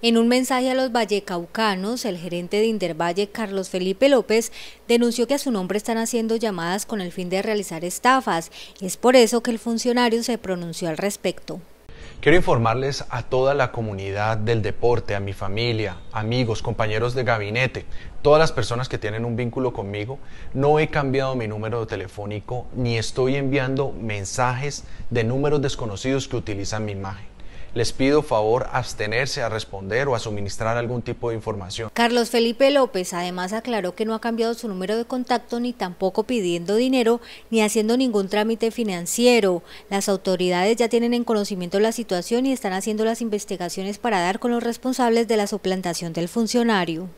En un mensaje a los vallecaucanos, el gerente de Intervalle, Carlos Felipe López, denunció que a su nombre están haciendo llamadas con el fin de realizar estafas. Es por eso que el funcionario se pronunció al respecto. Quiero informarles a toda la comunidad del deporte, a mi familia, amigos, compañeros de gabinete, todas las personas que tienen un vínculo conmigo, no he cambiado mi número telefónico ni estoy enviando mensajes de números desconocidos que utilizan mi imagen les pido favor abstenerse a responder o a suministrar algún tipo de información. Carlos Felipe López además aclaró que no ha cambiado su número de contacto ni tampoco pidiendo dinero ni haciendo ningún trámite financiero. Las autoridades ya tienen en conocimiento la situación y están haciendo las investigaciones para dar con los responsables de la suplantación del funcionario.